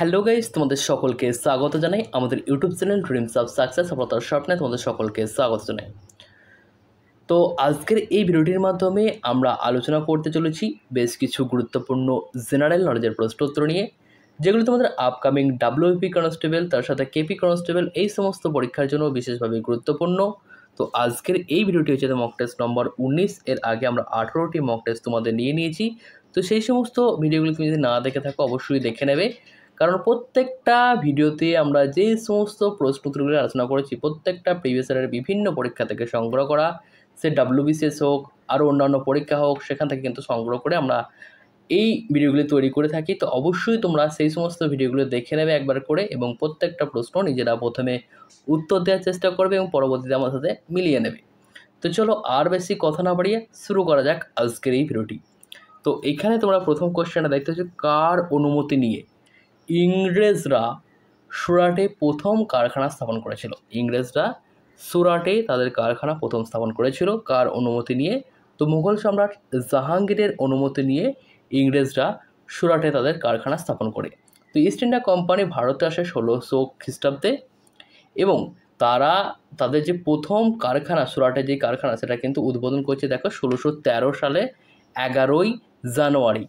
hello guys তোমাদের সকলকে স্বাগত জানাই আমাদের YouTube channel dreams of success সফলতার স্বপ্নে তোমাদের সকলকে স্বাগত জানাই তো আজকের এই ভিডিওটির মাধ্যমে আমরা আলোচনা করতে চলেছি বেশ কিছু গুরুত্বপূর্ণ জেনারেল নলেজের প্রশ্নোত্তর নিয়ে যেগুলো তোমাদের আপকামিং ডাব্লিউপি কনস্টেবল তার সাথে কেপি কনস্টেবল এই সমস্ত পরীক্ষার জন্য বিশেষভাবে গুরুত্বপূর্ণ তো আজকের এই ভিডিওটি হচ্ছে মক টেস্ট নম্বর উনিশ এর আগে আমরা আঠেরোটি মক টেস্ট তোমাদের নিয়ে নিয়েছি তো সেই সমস্ত ভিডিওগুলি তুমি যদি না দেখে থাকো অবশ্যই দেখে নেবে কারণ প্রত্যেকটা ভিডিওতে আমরা যে সমস্ত প্রশ্ন উত্তরগুলি আলোচনা করেছি প্রত্যেকটা প্রিভিয়াস ইয়ারের বিভিন্ন পরীক্ষা থেকে সংগ্রহ করা সে ডাব্লিউবিসিএস হোক আরও অন্যান্য পরীক্ষা হোক সেখান থেকে কিন্তু সংগ্রহ করে আমরা এই ভিডিওগুলি তৈরি করে থাকি তো অবশ্যই তোমরা সেই সমস্ত ভিডিওগুলো দেখে নেবে একবার করে এবং প্রত্যেকটা প্রশ্ন নিজেরা প্রথমে উত্তর দেওয়ার চেষ্টা করবে এবং পরবর্তীতে আমার সাথে মিলিয়ে নেবে তো চলো আর বেশি কথা না বাড়িয়ে শুরু করা যাক আজকের এই ভিডিওটি তো এখানে তোমরা প্রথম কোশ্চেনটা দেখতে হচ্ছে কার অনুমতি নিয়ে ইংরেজরা সুরাটে প্রথম কারখানা স্থাপন করেছিল ইংরেজরা সুরাটে তাদের কারখানা প্রথম স্থাপন করেছিল কার অনুমতি নিয়ে তো মুঘল সম্রাট জাহাঙ্গীরের অনুমতি নিয়ে ইংরেজরা সুরাটে তাদের কারখানা স্থাপন করে তো ইস্ট ইন্ডিয়া কোম্পানি ভারতে আসে ষোলোশো খ্রিস্টাব্দে এবং তারা তাদের যে প্রথম কারখানা সুরাটে যে কারখানা সেটা কিন্তু উদ্বোধন করছে দেখো ষোলোশো তেরো সালে এগারোই জানুয়ারি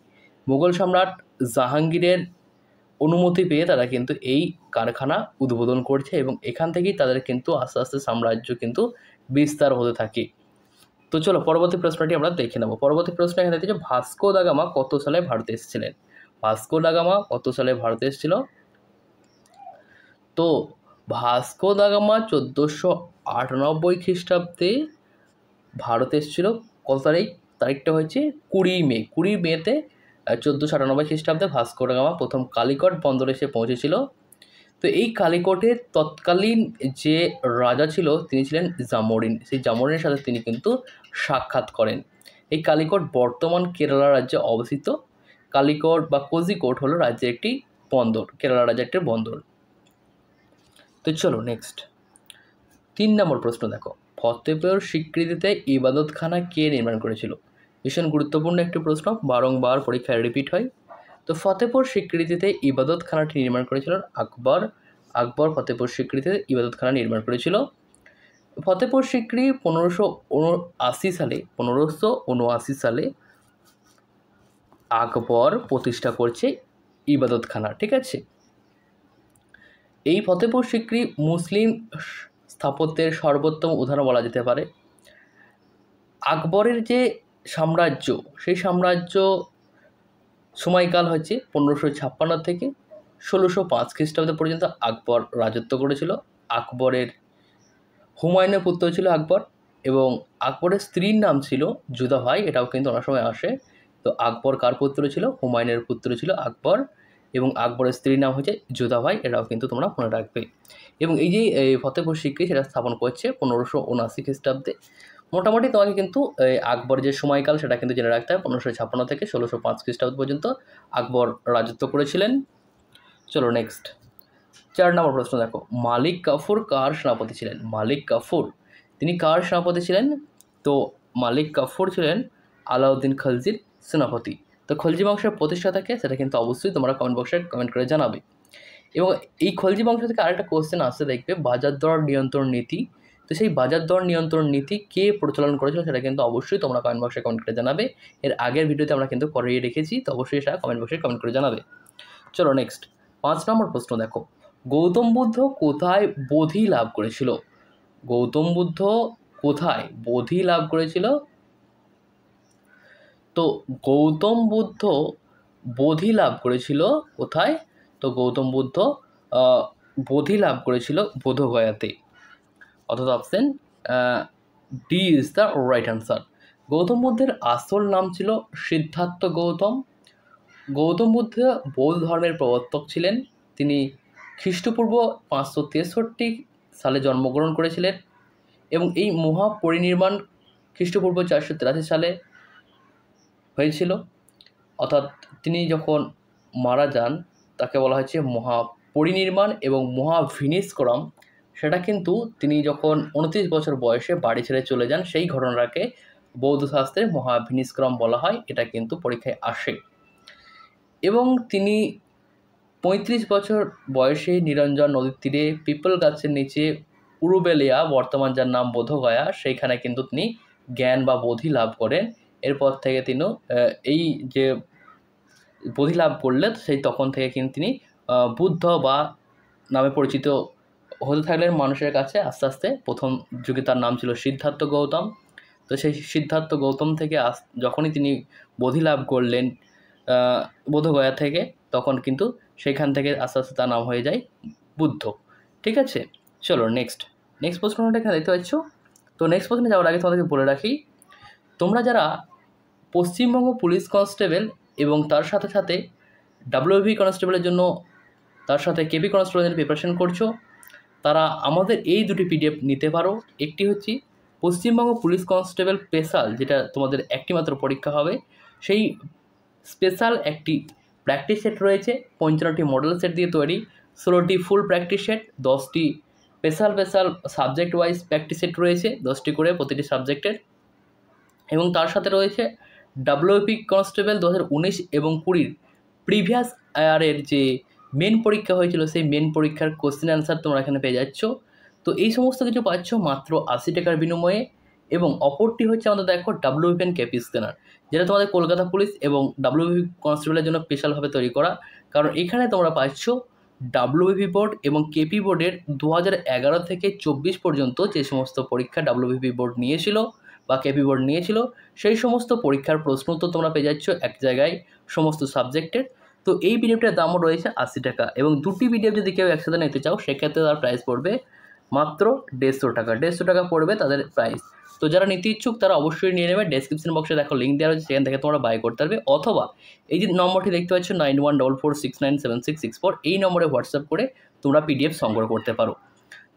মুঘল সম্রাট জাহাঙ্গীরের অনুমতি পেয়ে তারা কিন্তু এই কারখানা উদ্বোধন করছে এবং এখান থেকেই তাদের কিন্তু আস্তে আস্তে সাম্রাজ্য কিন্তু বিস্তার হতে থাকে তো চলো পরবর্তী প্রশ্নটি আমরা দেখে নেব পরবর্তী প্রশ্ন এখানে দেখছি ভাস্কো দাগামা কত সালে ভারতে এসেছিলেন ভাস্কো দাগামা কত সালে ভারতে এসেছিল তো ভাস্কো দাগামা চোদ্দোশো আটানব্বই খ্রিস্টাব্দে ভারতে এসেছিল কত তারিখ তারিখটা হয়েছে কুড়ি মে কুড়ি মেতে চোদ্দোশো আটানব্বই খ্রিস্টাব্দে ভাস্কোডাগামা প্রথম কালিকট বন্দরে এসে পৌঁছেছিল তো এই কালিকটের তৎকালীন যে রাজা ছিল তিনি ছিলেন জামরিন সেই জামরিনের সাথে তিনি কিন্তু সাক্ষাৎ করেন এই কালিকট বর্তমান কেরালা রাজ্যে অবস্থিত কালিকট বা কোজিকোট হলো রাজ্যের একটি বন্দর কেরালা রাজ্যের একটি বন্দর তো চলো নেক্সট তিন নম্বর প্রশ্ন দেখো ফতেপুর স্বীকৃতিতে ইবাদতখানা কে নির্মাণ করেছিল ভীষণ গুরুত্বপূর্ণ একটি প্রশ্ন বারংবার পরীক্ষায় রিপিট হয় তো ফতেপুর স্বীকৃতিতে ইবাদতখানাটি নির্মাণ করেছিল আকবর আকবর ফতেপুর স্বীকৃতিতে ইবাদতখানা নির্মাণ করেছিল ফতেপুর সিক্রি পনেরোশো আশি সালে পনেরোশো উনআশি সালে আকবর প্রতিষ্ঠা করছে ইবাদতখানা ঠিক আছে এই ফতেপুর সিক্রি মুসলিম স্থাপত্যের সর্বোত্তম উদাহরণ বলা যেতে পারে আকবরের যে সাম্রাজ্য সেই সাম্রাজ্য সময়কাল হচ্ছে পনেরোশো ছাপ্পান্ন থেকে ষোলোশো পাঁচ খ্রিস্টাব্দ পর্যন্ত আকবর রাজত্ব করেছিল আকবরের হুমায়ুনের পুত্র ছিল আকবর এবং আকবরের স্ত্রীর নাম ছিল জুদাভাই এটাও কিন্তু অনেক সময় আসে তো আকবর কার পুত্র ছিল হুমায়ুনের পুত্র ছিল আকবর এবং আকবরের স্ত্রীর নাম হচ্ছে জুদাভাই এটাও কিন্তু তোমরা মনে রাখবে এবং এই যে ফতেপুর সিক্রি সেটা স্থাপন করছে পনেরোশো উনআশি খ্রিস্টাব্দে মোটামুটি তোমাকে কিন্তু এই আকবর যে সময়কাল সেটা কিন্তু জেনে রাখতে হবে পনেরোশো ছাপ্পান্ন থেকে ষোলোশো পাঁচ খ্রিস্টাব্দ পর্যন্ত আকবর রাজত্ব করেছিলেন চলো নেক্সট চার নম্বর প্রশ্ন দেখো মালিক কাফুর কার সেনাপতি ছিলেন মালিক কাফুর তিনি কার সেনাপতি ছিলেন তো মালিক কাফুর ছিলেন আলাউদ্দিন খলজির সেনাপতি তো খলজি বংশের প্রতিষ্ঠাতাকে সেটা কিন্তু অবশ্যই তোমরা কমেন্ট বক্সে কমেন্ট করে জানাবে এবং এই খলজি বংশ থেকে আরেকটা কোশ্চেন আসতে দেখবে বাজার দর নিয়ন্ত্রণ নীতি তো সেই বাজার দর নিয়ন্ত্রণ নীতি কে প্রচলন করেছিল সেটা কিন্তু অবশ্যই তোমরা কমেন্ট বক্সে কমেন্ট করে জানাবে এর আগের ভিডিওতে আমরা কিন্তু করিয়ে রেখেছি তো অবশ্যই সেটা কমেন্ট বক্সে কমেন্ট করে জানাবে চলো নেক্সট পাঁচ নম্বর প্রশ্ন দেখো গৌতম বুদ্ধ কোথায় বোধি লাভ করেছিল গৌতম বুদ্ধ কোথায় বোধি লাভ করেছিল তো গৌতম বুদ্ধ বোধি লাভ করেছিল কোথায় তো গৌতম বুদ্ধ বোধি লাভ করেছিল বোধগয়াতে অর্থাৎ option D is the right answer Gautam বুদ্ধের আসল নাম ছিল সিদ্ধার্থ গৌতম গৌতম বুদ্ধ বৌদ্ধ ধর্মের প্রবর্তক ছিলেন তিনি খ্রিস্টপূর্ব পাঁচশো তেষট্টি সালে জন্মগ্রহণ করেছিলেন এবং এই মহাপরিনির্মাণ খ্রিস্টপূর্ব চারশো তিরাশি সালে হয়েছিল অর্থাৎ তিনি যখন মারা যান তাকে বলা হয়েছে মহাপরিনির্মাণ এবং মহাভিনিষ্করম সেটা কিন্তু তিনি যখন উনত্রিশ বছর বয়সে বাড়ি ছেড়ে চলে যান সেই ঘটনাকে বৌদ্ধশাস্ত্রে মহাভিনিষ্ক্রম বলা হয় এটা কিন্তু পরীক্ষায় আসে এবং তিনি পঁয়ত্রিশ বছর বয়সে নিরঞ্জন নদীর তীরে পিপল গাছের নিচে উরুবেলিয়া বর্তমান যার নাম বোধগয়া সেইখানে কিন্তু তিনি জ্ঞান বা বোধি লাভ করেন এরপর থেকে তিনি এই যে বোধি লাভ করলেন সেই তখন থেকে কিন্তু তিনি বুদ্ধ বা নামে পরিচিত হতে থাকলেন মানুষের কাছে আস্তে আস্তে প্রথম যুগে তার নাম ছিল সিদ্ধার্থ গৌতম তো সেই সিদ্ধার্থ গৌতম থেকে আস যখনই তিনি বোধি লাভ করলেন বোধগয়া থেকে তখন কিন্তু সেখান থেকে আস্তে আস্তে তার নাম হয়ে যায় বুদ্ধ ঠিক আছে চলো নেক্সট নেক্সট প্রশ্নটা এখানে দেখতে পাচ্ছ তো নেক্সট প্রশ্নে যাওয়ার আগে তোমাদেরকে বলে রাখি তোমরা যারা পশ্চিমবঙ্গ পুলিশ কনস্টেবল এবং তার সাথে সাথে ডাব্লিউবি কনস্টেবলের জন্য তার সাথে কেপি কনস্টেবলের প্রিপারেশন করছো তারা আমাদের এই দুটি পিডিএফ নিতে পারো একটি হচ্ছে পশ্চিমবঙ্গ পুলিশ কনস্টেবল স্পেশাল যেটা তোমাদের একটি মাত্র পরীক্ষা হবে সেই স্পেশাল একটি প্র্যাকটিস সেট রয়েছে পঞ্চান্নটি মডেল সেট দিয়ে তৈরি ষোলোটি ফুল প্র্যাকটিস সেট দশটি special special subject wise practice set রয়েছে দশটি করে প্রতিটি সাবজেক্টের এবং তার সাথে রয়েছে ডাব্লিউপি কনস্টেবল দু এবং কুড়ির প্রিভিয়াস আয়ারের যে মেন পরীক্ষা হয়েছিল সেই মেন পরীক্ষার কোশ্চেন অ্যান্সার তোমরা এখানে পেয়ে যাচ্ছ তো এই সমস্ত কিছু পাচ্ছ মাত্র আশি টাকার বিনিময়ে এবং অপরটি হচ্ছে আমাদের দেখো ডাব্লিউপিএন ক্যাপি স্ক্যানার যেটা তোমাদের কলকাতা পুলিশ এবং ডাব্লিউপি কনস্টেবলের জন্য স্পেশালভাবে তৈরি করা কারণ এখানে তোমরা পাচ্ছ ডাব্লিউপি বোর্ড এবং কেপি বোর্ডের দু এগারো থেকে চব্বিশ পর্যন্ত যে সমস্ত পরীক্ষা ডাব্লিউপি বোর্ড নিয়েছিল বা কেপি বোর্ড নিয়েছিল সেই সমস্ত পরীক্ষার প্রশ্ন তো তোমরা পেয়ে যাচ্ছ এক জায়গায় সমস্ত সাবজেক্টের তো এই পিডিএফটার দামও রয়েছে আশি টাকা এবং দুটি পিডিএফ যদি কেউ একসাথে নিতে চাও সেক্ষেত্রে তার প্রাইস পড়বে মাত্র দেড়শো টাকা দেড়শো টাকা পড়বে তাদের প্রাইস তো যারা নিতে ইচ্ছুক তারা অবশ্যই নিয়ে নেবে ডেসক্রিপশন বক্সে দেখো লিঙ্ক দেওয়া রয়েছে সেখান থেকে তোমরা বাই করতে পারবে অথবা এই যে নম্বরটি দেখতে পাচ্ছ nine one double four six nine seven six six four এই নম্বরে হোয়াটসঅ্যাপ করে তোমরা পিডিএফ সংগ্রহ করতে পারো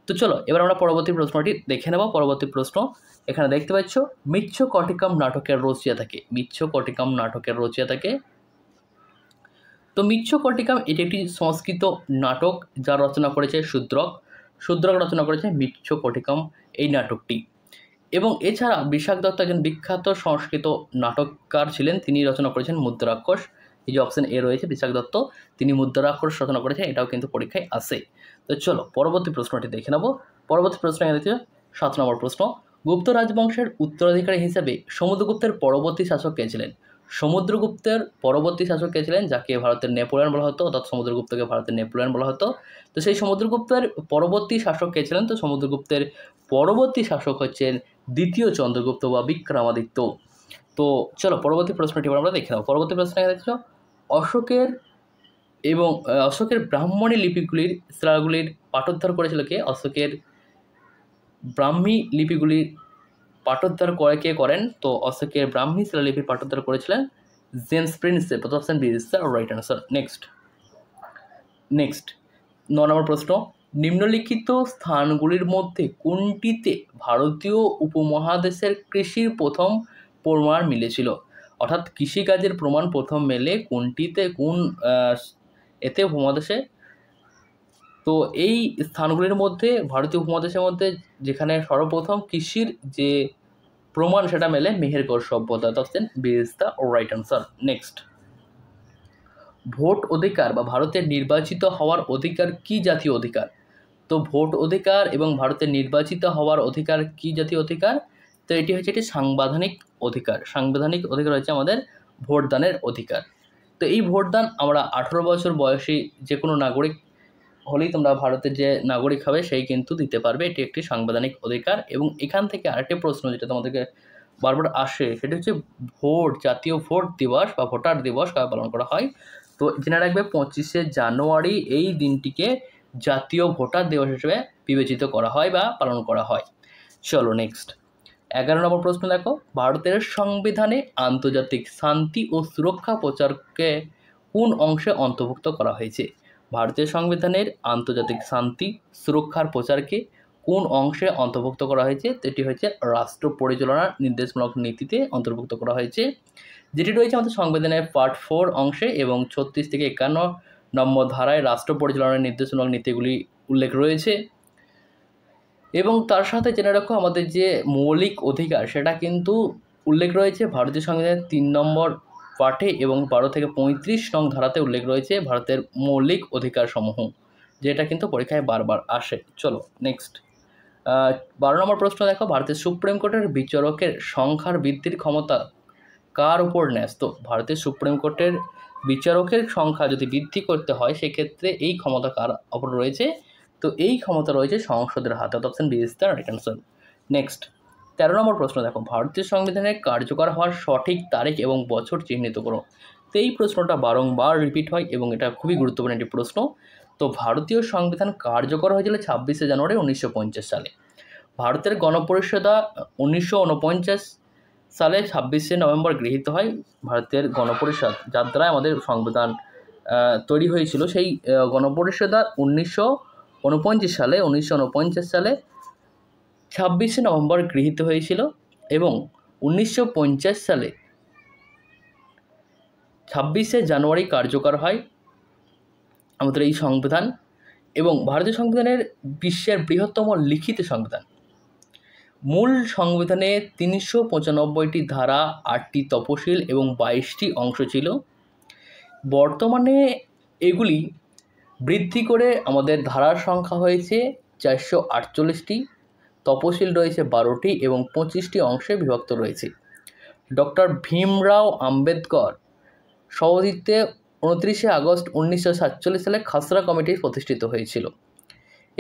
তো চলো এবার আমরা পরবর্তী প্রশ্নটি দেখে নেব পরবর্তী প্রশ্ন এখানে দেখতে পাচ্ছ মিচ্ছ কটিকাম নাটকের রচিয়া থাকে মিচ্ছ কটিকাম নাটকের রচিয়া থাকে তো কটিকাম এটি একটি সংস্কৃত নাটক যা রচনা করেছে শূদ্রক শূদ্রক রচনা করেছে কটিকাম এই নাটকটি এবং এছাড়া বিশাখ দত্ত একজন বিখ্যাত সংস্কৃত নাটককার ছিলেন তিনি রচনা করেছেন মুদ্রাক্ষস এই যে অপশন এ রয়েছে বিশাখ দত্ত তিনি মুদ্রাক্ষস রচনা করেছেন এটাও কিন্তু পরীক্ষায় আসে তো চলো পরবর্তী প্রশ্নটি দেখে নেব পরবর্তী প্রশ্ন এখানে সাত নম্বর প্রশ্ন গুপ্ত রাজবংশের উত্তরাধিকারী হিসেবে সমুদ্রগুপ্তের পরবর্তী শাসক কে ছিলেন সমুদ্রগুপ্তের পরবর্তী শাসক কে ছিলেন যাকে ভারতের নেপোলিয়ান বলা হতো অর্থাৎ সমুদ্রগুপ্তকে ভারতের নেপোলিয়ান বলা হতো তো সেই সমুদ্রগুপ্তের পরবর্তী শাসক কে ছিলেন তো সমুদ্রগুপ্তের পরবর্তী শাসক হচ্ছেন দ্বিতীয় চন্দ্রগুপ্ত বা বিক্রমাদিত্য তো চলো পরবর্তী প্রশ্নটি আমরা দেখে নেব পরবর্তী প্রশ্নে দেখছো অশোকের এবং অশোকের ব্রাহ্মণী লিপিগুলির শিলাগুলির পাঠোদ্ধার করেছিল কে অশোকের ব্রাহ্মী লিপিগুলির পাঠোদ্ধার করে কে করেন তো অশোকের ব্রাহ্মী শিলালিপির পাঠোদ্ধার করেছিলেন জেমস প্রিন্সে প্রথম option B is the right answer next next ন নম্বর প্রশ্ন নিম্নলিখিত স্থানগুলির মধ্যে কোনটিতে ভারতীয় উপমহাদেশের কৃষির প্রথম প্রমাণ মিলেছিল অর্থাৎ কৃষিকাজের প্রমাণ প্রথম মেলে কোনটিতে কোন এতে উপমহাদেশে তো এই স্থানগুলির মধ্যে ভারতীয় উপমহাদেশের মধ্যে যেখানে সর্বপ্রথম কৃষির যে প্রমাণ সেটা মেলে মেহেরগড় সভ্যতা option B is the right answer next vote অধিকার বা ভারতের নির্বাচিত হওয়ার অধিকার কি জাতীয় অধিকার তো ভোট অধিকার এবং ভারতের নির্বাচিত হওয়ার অধিকার কি জাতীয় অধিকার তো এটি হচ্ছে একটি সাংবিধানিক অধিকার সাংবিধানিক অধিকার হচ্ছে আমাদের ভোটদানের অধিকার তো এই ভোটদান আমরা আঠেরো বছর বয়সী যে কোনো নাগরিক হলেই তোমরা ভারতের যে নাগরিক হবে সেই কিন্তু দিতে পারবে এটি একটি সাংবিধানিক অধিকার এবং এখান থেকে আরেকটি প্রশ্ন যেটা তোমাদেরকে বারবার আসে সেটা হচ্ছে ভোট জাতীয় ভোট দিবস বা ভোটার দিবস কবে পালন করা হয় তো জেনে রাখবে পঁচিশে জানুয়ারি এই দিনটিকে জাতীয় ভোটার দিবস হিসেবে বিবেচিত করা হয় বা পালন করা হয় চলো নেক্সট এগারো নম্বর প্রশ্ন দেখো ভারতের সংবিধানে আন্তর্জাতিক শান্তি ও সুরক্ষা প্রচারকে কোন অংশে অন্তর্ভুক্ত করা হয়েছে ভারতীয় সংবিধানের আন্তর্জাতিক শান্তি সুরক্ষার প্রচারকে কোন অংশে অন্তর্ভুক্ত করা হয়েছে সেটি হয়েছে রাষ্ট্র পরিচালনার নির্দেশমূলক নীতিতে অন্তর্ভুক্ত করা হয়েছে যেটি রয়েছে আমাদের সংবিধানের পার্ট ফোর অংশে এবং ছত্রিশ থেকে একান্ন নম্বর ধারায় রাষ্ট্র পরিচালনার নির্দেশমূলক নীতিগুলি উল্লেখ রয়েছে এবং তার সাথে জেনে রাখো আমাদের যে মৌলিক অধিকার সেটা কিন্তু উল্লেখ রয়েছে ভারতীয় সংবিধানের তিন নম্বর পাঠে এবং বারো থেকে পঁয়ত্রিশ নং ধারাতে উল্লেখ রয়েছে ভারতের মৌলিক অধিকারসমূহ যেটা কিন্তু পরীক্ষায় বারবার আসে চলো নেক্সট বারো নম্বর প্রশ্ন দেখো ভারতের সুপ্রিম কোর্টের বিচারকের সংখ্যার বৃদ্ধির ক্ষমতা কার উপর ন্যস্ত ভারতের সুপ্রিম কোর্টের বিচারকের সংখ্যা যদি বৃদ্ধি করতে হয় সেক্ষেত্রে এই ক্ষমতা কার ওপর রয়েছে তো এই ক্ষমতা রয়েছে সংসদের হাতে option B right answer next তেরো নম্বর প্রশ্ন দেখো ভারতীয় সংবিধানের কার্যকর হওয়ার সঠিক তারিখ এবং বছর চিহ্নিত করো তো এই প্রশ্নটা বারংবার রিপিট হয় এবং এটা খুবই গুরুত্বপূর্ণ একটি প্রশ্ন তো ভারতীয় সংবিধান কার্যকর হয়েছিল ছাব্বিশে জানুয়ারি উনিশশো সালে ভারতের গণপরিষদা উনিশশো সালে ছাব্বিশে নভেম্বর গৃহীত হয় ভারতের গণপরিষদ যার দ্বারা আমাদের সংবিধান তৈরি হয়েছিল সেই গণপরিষদা উনিশশো সালে উনিশশো সালে ছাব্বিশে নভেম্বর গৃহীত হয়েছিল এবং উনিশশো সালে ছাব্বিশে জানুয়ারি কার্যকর হয় আমাদের এই সংবিধান এবং ভারতীয় সংবিধানের বিশ্বের বৃহত্তম লিখিত সংবিধান মূল সংবিধানে তিনশো পঁচানব্বইটি ধারা আটটি তপশিল এবং বাইশটি অংশ ছিল বর্তমানে এগুলি বৃদ্ধি করে আমাদের ধারার সংখ্যা হয়েছে চারশো আটচল্লিশটি তপশিল রয়েছে বারোটি এবং পঁচিশটি অংশে বিভক্ত রয়েছে ডক্টর ভীমরাও আম্বেদকর সভাপতিত্বে উনত্রিশে আগস্ট উনিশশো সাতচল্লিশ সালে খাসড়া কমিটি প্রতিষ্ঠিত হয়েছিল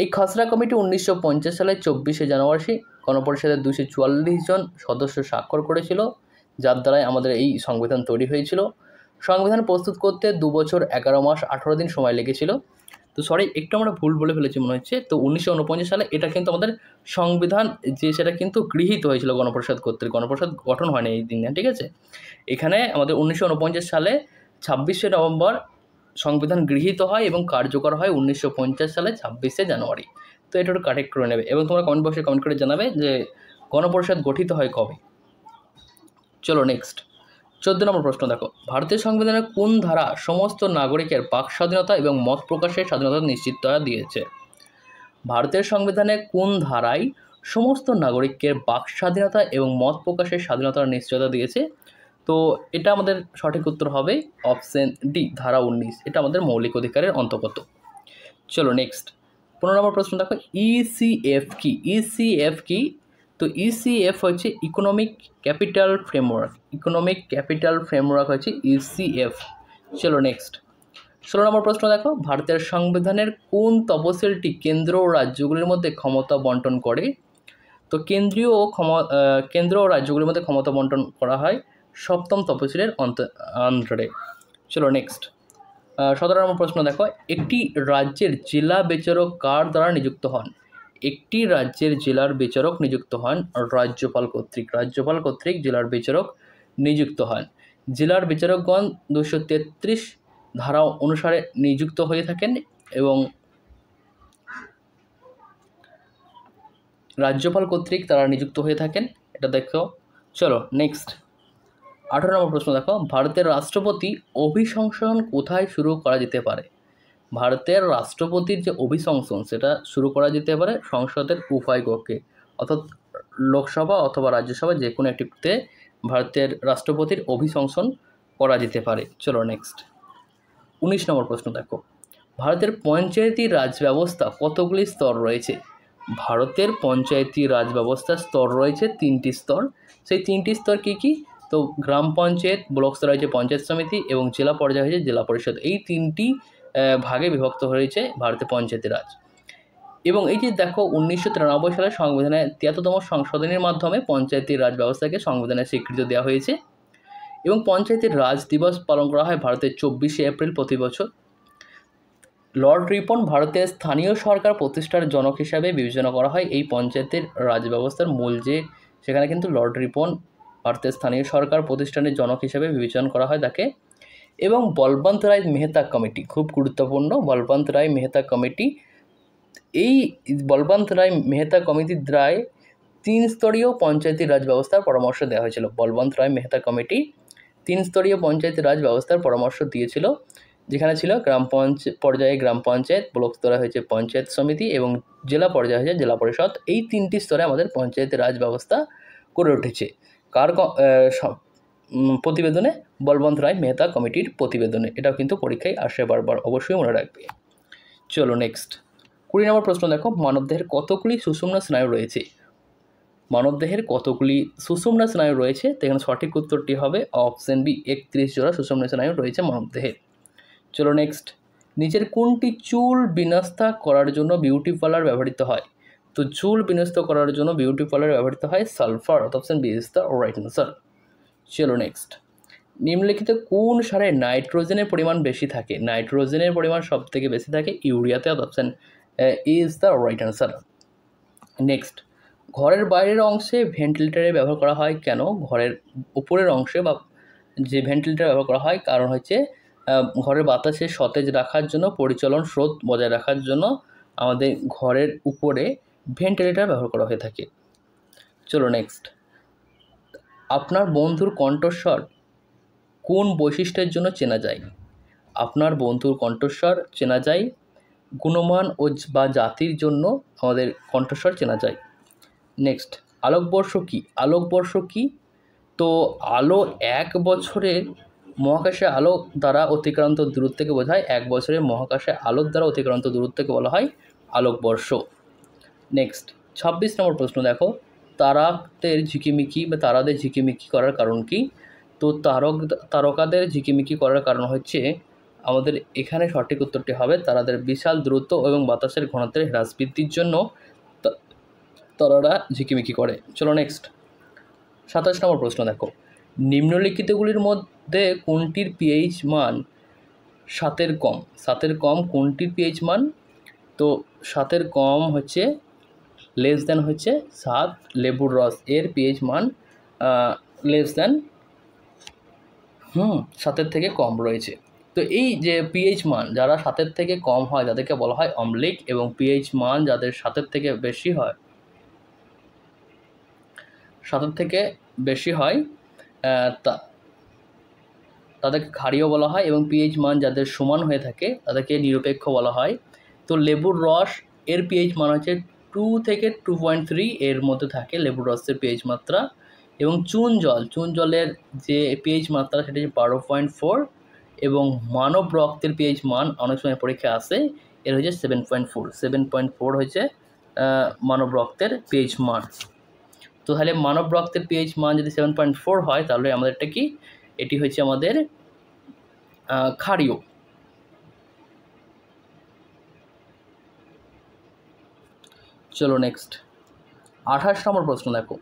এই খাসড়া কমিটি উনিশশো পঞ্চাশ সালে চব্বিশে জানুয়ারি গণপরিষদের দুশো চুয়াল্লিশ জন সদস্য স্বাক্ষর করেছিল যার দ্বারাই আমাদের এই সংবিধান তৈরি হয়েছিল সংবিধান প্রস্তুত করতে দু বছর এগারো মাস আঠারো দিন সময় লেগেছিল তো সরি একটু আমরা ভুল বলে ফেলেছি মনে হচ্ছে তো উনিশশো সালে এটা কিন্তু আমাদের সংবিধান যে সেটা কিন্তু গৃহীত হয়েছিল গণপরিষদ কর্তৃক গণপরিষদ গঠন হয়নি এই দিনে ঠিক আছে এখানে আমাদের উনিশশো সালে ছাব্বিশে নভেম্বর সংবিধান গৃহীত হয় এবং কার্যকর হয় উনিশশো সালে ছাব্বিশে জানুয়ারি তো এটা একটু কারেক্ট করে নেবে এবং তোমরা কমেন্ট বক্সে কমেন্ট করে জানাবে যে গণপরিষদ গঠিত হয় কবে চলো নেক্সট চোদ্দ নম্বর প্রশ্ন দেখো ভারতীয় সংবিধানের কোন ধারা সমস্ত নাগরিকের বাক স্বাধীনতা এবং মত প্রকাশের স্বাধীনতা নিশ্চিত করা দিয়েছে ভারতের সংবিধানে কোন ধারায় সমস্ত নাগরিককে বাক স্বাধীনতা এবং মত প্রকাশের স্বাধীনতার নিশ্চয়তা দিয়েছে তো এটা আমাদের সঠিক উত্তর হবে অপশন ডি ধারা উনিশ এটা আমাদের মৌলিক অধিকারের অন্তর্গত চলো নেক্সট পনেরো নম্বর প্রশ্ন দেখো ইসিএফ e কি ইসিএফ e কি তো ইসিএফ e হচ্ছে economic capital framework economic capital framework হচ্ছে ইসিএফ e চলো নেক্সট ষোলো নম্বর প্রশ্ন দেখো ভারতের সংবিধানের কোন তপসিলটি কেন্দ্র ও রাজ্যগুলির মধ্যে ক্ষমতা বন্টন করে তো কেন্দ্রীয় ও ক্ষম কেন্দ্র ও রাজ্যগুলির মধ্যে ক্ষমতা বন্টন করা হয় সপ্তম তপশিলের অন্তরে চলো নেক্সট সতেরো নম্বর প্রশ্ন দেখো একটি রাজ্যের জেলা বিচারক কার দ্বারা নিযুক্ত হন একটি রাজ্যের জেলার বিচারক নিযুক্ত হন রাজ্যপাল কর্তৃক রাজ্যপাল কর্তৃক জেলার বিচারক নিযুক্ত হন জেলার বিচারকগণ দুশো তেত্রিশ ধারা অনুসারে নিযুক্ত হয়ে থাকেন এবং রাজ্যপাল কর্তৃক তারা নিযুক্ত হয়ে থাকেন এটা দেখো চলো নেক্সট আঠারো নম্বর প্রশ্ন দেখো ভারতের রাষ্ট্রপতি অভিশংসন কোথায় শুরু করা যেতে পারে ভারতের রাষ্ট্রপতির যে অভিশংসন সেটা শুরু করা যেতে পারে সংসদের উভয় কক্ষে অর্থাৎ লোকসভা অথবা রাজ্যসভা যে কোনো একটিতে ভারতের রাষ্ট্রপতির অভিশংসন করা যেতে পারে চলো নেক্সট উনিশ নম্বর প্রশ্ন দেখো ভারতের পঞ্চায়েতি রাজ ব্যবস্থা কতগুলি স্তর রয়েছে ভারতের পঞ্চায়েতি রাজ ব্যবস্থার স্তর রয়েছে তিনটি স্তর সেই তিনটি স্তর কী কী তো গ্রাম পঞ্চায়েত ব্লক স্তর হয়েছে পঞ্চায়েত সমিতি এবং জেলা পর্যায়ে হয়েছে জেলা পরিষদ এই তিনটি ভাগে বিভক্ত হয়েছে ভারতের পঞ্চায়েতি রাজ এবং এই যে দেখো উনিশশো তিরানব্বই সালে সংবিধানের তিয়াত্তরতম সংশোধনের মাধ্যমে পঞ্চায়েতি রাজ ব্যবস্থাকে সংবিধানের স্বীকৃতি দেওয়া হয়েছে এবং পঞ্চায়েতের রাজ দিবস পালন করা হয় ভারতের চব্বিশে এপ্রিল প্রতি বছর লর্ড রিপন ভারতের স্থানীয় সরকার প্রতিষ্ঠার জনক হিসাবে বিবেচনা করা হয় এই পঞ্চায়েতের রাজ ব্যবস্থার মূল যে সেখানে কিন্তু লর্ড রিপন ভারতের স্থানীয় সরকার প্রতিষ্ঠানের জনক হিসাবে বিবেচনা করা হয় তাকে এবং বলবন্ত রায় মেহতা কমিটি খুব গুরুত্বপূর্ণ বলবন্ত রায় মেহতা কমিটি এই বলবন্ত রায় মেহতা কমিটির দ্বারায় তিন স্তরীয় পঞ্চায়েতি রাজ ব্যবস্থার পরামর্শ দেওয়া হয়েছিল বলবন্ত রায় মেহতা কমিটি তিন স্তরীয় পঞ্চায়েতি রাজ ব্যবস্থার পরামর্শ দিয়েছিল যেখানে ছিল গ্রাম পঞ্চ পর্যায়ে গ্রাম পঞ্চায়েত ব্লক স্তরে হয়েছে পঞ্চায়েত সমিতি এবং জেলা পর্যায়ে হয়েছে জেলা পরিষদ এই তিনটি স্তরে আমাদের পঞ্চায়েতি রাজ ব্যবস্থা করে উঠেছে কার প্রতিবেদনে বলবন্ত রায় মেহতা কমিটির প্রতিবেদনে এটাও কিন্তু পরীক্ষায় আসে বারবার অবশ্যই মনে রাখবে চলো নেক্সট কুড়ি নম্বর প্রশ্ন দেখো মানবদেহের কতগুলি সুষুম্না স্নায়ু রয়েছে মানবদেহের কতগুলি সুষুম্না স্নায়ু রয়েছে তখন সঠিক উত্তরটি হবে অপশন বি একত্রিশ জোড়া সুষুম্না স্নায়ু রয়েছে মানবদেহের চলো নেক্সট নিজের কোনটি চুল বিনাস্তা করার জন্য বিউটি পার্লার ব্যবহৃত হয় তো চুল বিনস্ত করার জন্য বিউটি পার্লার ব্যবহৃত হয় sulphur option B is the right answer চলো নেক্সট নিম্নলিখিত কোন সারে নাইট্রোজেনের পরিমাণ বেশি থাকে নাইট্রোজেনের পরিমাণ সব থেকে বেশি থাকে ইউরিয়াতে option is the right answer next ঘরের বাইরের অংশে ভেন্টিলেটারে ব্যবহার করা হয় কেন ঘরের উপরের অংশে বা যে ভেন্টিলেটার ব্যবহার করা হয় কারণ হচ্ছে ঘরের বাতাসে সতেজ রাখার জন্য পরিচলন স্রোত বজায় রাখার জন্য আমাদের ঘরের উপরে ভেন্টিলেটার ব্যবহার করা হয়ে থাকে চলো নেক্সট আপনার বন্ধুর কণ্ঠস্বর কোন বৈশিষ্ট্যের জন্য চেনা যায় আপনার বন্ধুর কণ্ঠস্বর চেনা যায় গুণমান ও বা জাতির জন্য আমাদের কণ্ঠস্বর চেনা যায় নেক্সট আলোকবর্ষ কি আলোকবর্ষ কি তো আলো এক বছরে মহাকাশে আলো দ্বারা অতিক্রান্ত দূরত্বকে বোঝায় এক বছরে মহাকাশে আলোর দ্বারা অতিক্রান্ত দূরত্বকে বলা হয় আলোকবর্ষ নেক্সট ছাব্বিশ নম্বর প্রশ্ন দেখো তারাকদের ঝিকিমিকি বা তারাদের ঝিকিমিকি করার কারণ কি তো তারক তারকাদের ঝিকিমিকি করার কারণ হচ্ছে আমাদের এখানে সঠিক উত্তরটি হবে তারাদের বিশাল দ্রুত এবং বাতাসের ঘনত্বের হ্রাস বৃদ্ধির জন্য তারারা ঝিকিমিকি করে চলো নেক্সট সাতাশ নম্বর প্রশ্ন দেখো নিম্নলিখিতগুলির মধ্যে কোনটির পিএইচ মান সাতের কম সাতের কম কোনটির পিএইচ মান তো সাতের কম হচ্ছে লেস দেন হচ্ছে সাত লেবুর রস এর পিএইচ মান লেস দেন হুম সাতের থেকে কম রয়েছে তো এই যে পিএইচ মান যারা সাতের থেকে কম হয় তাদেরকে বলা হয় অম্লিক এবং পিএইচ মান যাদের সাতের থেকে বেশি হয় সাতের থেকে বেশি হয় তা তাদেরকে ক্ষারীয় বলা হয় এবং পিএইচ মান যাদের সমান হয়ে থাকে তাদেরকে নিরপেক্ষ বলা হয় তো লেবুর রস এর পিএইচ মান হচ্ছে টু থেকে টু পয়েন্ট থ্রি এর মধ্যে থাকে লেবুর রসের পিএইচ মাত্রা এবং চুন জল চুন জলের যে পিএইচ মাত্রা সেটা হচ্ছে বারো পয়েন্ট ফোর এবং মানব রক্তের পিএইচ মান অনেক সময় পরীক্ষা আসে এর হচ্ছে seven point four seven point four হচ্ছে মানব রক্তের পিএইচ মান তো তাহলে মানব রক্তের পিএইচ মান যদি সেভেন পয়েন্ট ফোর হয় তাহলে আমাদের এটা কি এটি হচ্ছে আমাদের ক্ষারীয় চলো নেক্সট আঠাশ নম্বর প্রশ্ন দেখো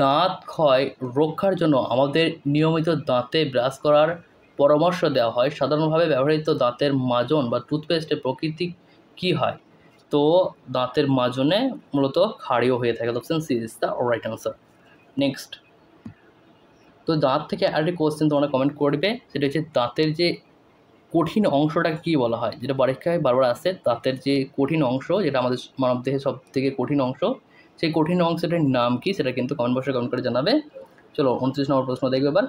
দাঁত ক্ষয় রক্ষার জন্য আমাদের নিয়মিত দাঁতে ব্রাশ করার পরামর্শ দেওয়া হয় সাধারণভাবে ব্যবহৃত দাঁতের মাজন বা টুথপেস্টের প্রকৃতি কি হয় তো দাঁতের মাজনে মূলত ক্ষারীয় হয়ে থাকে option C is the right answer next তো দাঁত থেকে আরেকটি কোয়েশ্চেন তোমরা কমেন্ট করবে সেটা হচ্ছে দাঁতের যে কঠিন অংশটাকে কী বলা হয় যেটা পরীক্ষায় বারবার আসে দাঁতের যে কঠিন অংশ যেটা আমাদের মানবদেহের সব থেকে কঠিন অংশ সেই কঠিন অংশটার নাম কি সেটা কিন্তু কমেন্ট বক্সে কমেন্ট করে জানাবে চলো উনত্রিশ নম্বর প্রশ্ন দেখবে এবার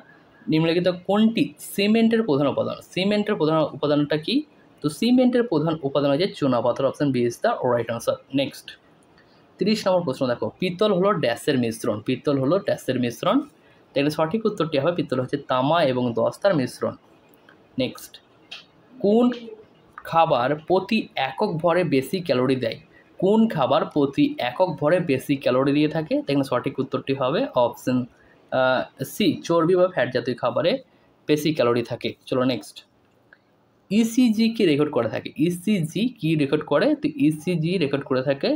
নিম্নলিখিত কোনটি সিমেন্টের প্রধান উপাদান সিমেন্টের প্রধান উপাদানটা কি তো সিমেন্টের প্রধান উপাদান হচ্ছে চুনাপাথর option B is the right answer next তিরিশ নম্বর প্রশ্ন দেখো পিত্তল হলো ড্যাসের মিশ্রণ পিত্তল হলো ড্যাসের মিশ্রণ তাহলে সঠিক উত্তরটি হবে পিত্তল হচ্ছে তামা এবং দস্তার মিশ্রণ নেক্সট কোন খাবার প্রতি একক ভরে বেশি ক্যালোরি দেয় কোন খাবার প্রতি একক ভরে বেশি ক্যালোরি দিয়ে থাকে দেখুন সঠিক উত্তরটি হবে অপশন সি চর্বি বা ফ্যাট জাতীয় খাবারে বেশি ক্যালোরি থাকে চলো নেক্সট ইসিজি e কি রেকর্ড করে থাকে ইসিজি e কি রেকর্ড করে তো ইসিজি e রেকর্ড করে থাকে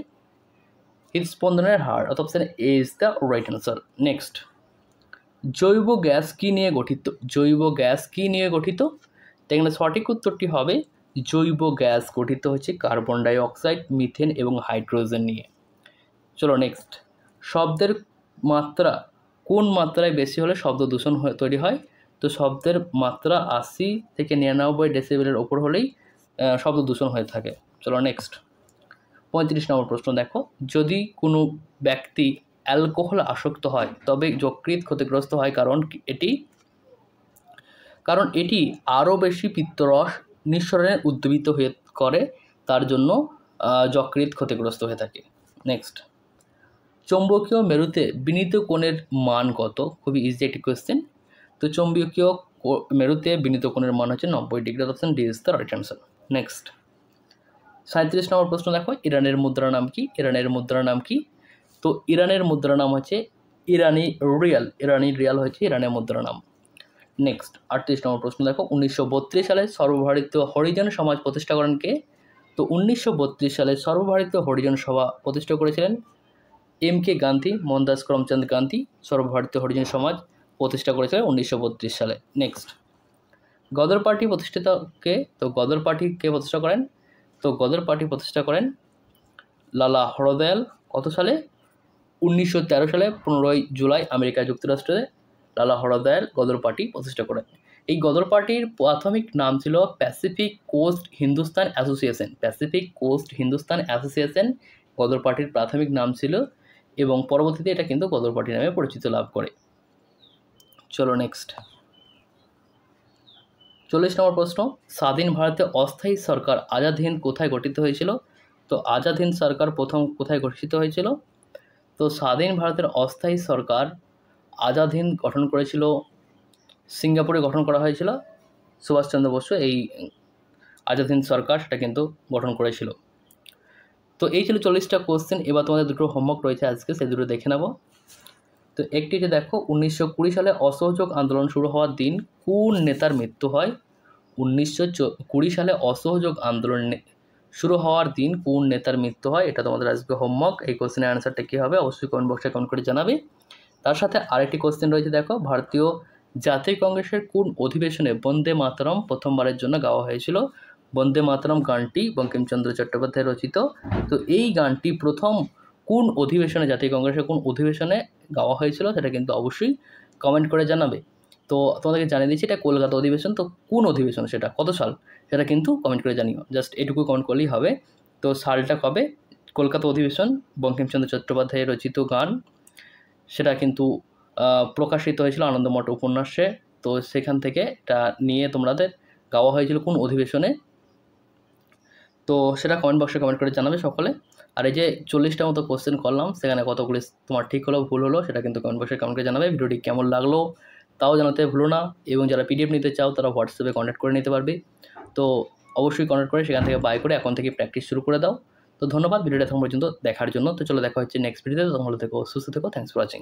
হৃদস্পন্দনের হার অর্থাৎ option A is the right answer next জৈব গ্যাস কি নিয়ে গঠিত জৈব গ্যাস কি নিয়ে গঠিত তাই এখানে সঠিক উত্তরটি হবে জৈব গ্যাস গঠিত হচ্ছে কার্বন ডাইঅক্সাইড মিথেন এবং হাইড্রোজেন নিয়ে চলো নেক্সট শব্দের মাত্রা কোন মাত্রায় বেশি হলে শব্দ দূষণ তৈরি হয় তো শব্দের মাত্রা আশি থেকে নিরানব্বই ডেসিবেলের ওপর হলেই শব্দ দূষণ হয়ে থাকে চলো নেক্সট পঁয়ত্রিশ নম্বর প্রশ্ন দেখো যদি কোনো ব্যক্তি অ্যালকোহল আসক্ত হয় তবে যকৃত ক্ষতিগ্রস্ত হয় কারণ এটি কারণ এটি আরও বেশি পিত্তরস নিঃসরণে উদ্দীপিত হয়ে করে তার জন্য যকৃত ক্ষতিগ্রস্ত হয়ে থাকে নেক্সট চৌম্বকীয় মেরুতে বিনীত কোণের মান কত খুবই ইজি একটি কোয়েশ্চেন তো চৌম্বকীয় মেরুতে বিনীত কোণের মান হচ্ছে নব্বই degree option D is the right answer next সাঁত্রিশ নম্বর প্রশ্ন দেখো ইরানের মুদ্রা নাম কি ইরানের মুদ্রা নাম কি তো ইরানের মুদ্রা নাম হচ্ছে ইরানি রিয়াল ইরানি রিয়াল হচ্ছে ইরানের মুদ্রা নাম নেক্সট আটত্রিশ নম্বর প্রশ্ন দেখো উনিশশো সালে সর্বভারতীয় হরিজন সমাজ প্রতিষ্ঠা করেন কে তো উনিশশো সালে সর্বভারতীয় হরিজন সভা প্রতিষ্ঠা করেছিলেন এম কে গান্ধী মনদাস করমচাঁদ গান্ধী সর্বভারতীয় হরিজন সমাজ প্রতিষ্ঠা করেছিলেন উনিশশো সালে নেক্সট গদর পার্টি প্রতিষ্ঠিত কে তো গদর পার্টি কে প্রতিষ্ঠা করেন তো গদর পার্টি প্রতিষ্ঠা করেন লালা হরদয়াল কত সালে উনিশশো সালে পনেরোই জুলাই আমেরিকা যুক্তরাষ্ট্রে লালা হরদয়ের গদর পার্টি প্রতিষ্ঠা করেন এই গদর পার্টির প্রাথমিক নাম ছিল Pacific Coast Hindustan Association Pacific Coast Hindustan Association Ghadar পার্টির প্রাথমিক নাম ছিল এবং পরবর্তীতে এটা কিন্তু গদর পার্টি নামে পরিচিত লাভ করে চলো নেক্সট চল্লিশ নম্বর প্রশ্ন স্বাধীন ভারতে অস্থায়ী সরকার আজাদ হিন্দ কোথায় গঠিত হয়েছিল তো আজাদ হিন্দ সরকার প্রথম কোথায় গঠিত হয়েছিল তো স্বাধীন ভারতের অস্থায়ী সরকার আজাদ হিন্দ গঠন করেছিল সিঙ্গাপুরে গঠন করা হয়েছিল সুভাষচন্দ্র বসু এই আজাদ হিন্দ সরকার সেটা কিন্তু গঠন করেছিল তো এই ছিল চল্লিশটা কোশ্চেন এবার তোমাদের দুটো হোমওয়ার্ক রয়েছে আজকে সেই দুটো দেখে নেব তো একটি যে দেখো উনিশশো কুড়ি সালে অসহযোগ আন্দোলন শুরু হওয়ার দিন কোন নেতার মৃত্যু হয় উনিশশো কুড়ি সালে অসহযোগ আন্দোলন শুরু হওয়ার দিন কোন নেতার মৃত্যু হয় এটা তোমাদের আজকে হোমওয়ার্ক এই কোশ্চেনের অ্যান্সারটা কী হবে অবশ্যই কমেন্ট বক্সে কমেন্ট করে জানাবে তার সাথে আরেকটি কোশ্চেন রয়েছে দেখো ভারতীয় জাতীয় কংগ্রেসের কোন অধিবেশনে বন্দে মাতরম প্রথমবারের জন্য গাওয়া হয়েছিল বন্দে মাতরম গানটি বঙ্কিমচন্দ্র চট্টোপাধ্যায় রচিত তো এই গানটি প্রথম কোন অধিবেশনে জাতীয় কংগ্রেসের কোন অধিবেশনে গাওয়া হয়েছিল সেটা কিন্তু অবশ্যই কমেন্ট করে জানাবে তো তোমাদেরকে জানিয়ে দিচ্ছি এটা কলকাতা অধিবেশন তো কোন অধিবেশন সেটা কত সাল সেটা কিন্তু কমেন্ট করে জানিও জাস্ট এটুকু কমেন্ট করলেই হবে তো সালটা কবে কলকাতা অধিবেশন বঙ্কিমচন্দ্র চট্টোপাধ্যায় রচিত গান সেটা কিন্তু প্রকাশিত হয়েছিল আনন্দমঠ উপন্যাসে তো সেখান থেকে এটা নিয়ে তোমাদের গাওয়া হয়েছিল কোন অধিবেশনে তো সেটা কমেন্ট বক্সে কমেন্ট করে জানাবে সকলে আর এই যে চল্লিশটা মতো কোশ্চেন করলাম সেখানে কতগুলি তোমার ঠিক হলো ভুল হলো সেটা কিন্তু কমেন্ট বক্সে কমেন্ট করে জানাবে ভিডিওটি কেমন লাগলো তাও জানাতে ভুলো না এবং যারা পিডিএফ নিতে চাও তারা হোয়াটসঅ্যাপে কন্ট্যাক্ট করে নিতে পারবে তো অবশ্যই কন্ট্যাক্ট করে সেখান থেকে বাই করে এখন থেকে প্র্যাকটিস শুরু করে দাও তো ধন্যবাদ ভিডিওটা এখন পর্যন্ত দেখার জন্য তো চলো দেখা হচ্ছে নেক্সট ভিডিওতে তখন থেকো সুস্থ থেকো থ্যাংকস ফর ওয়াচিং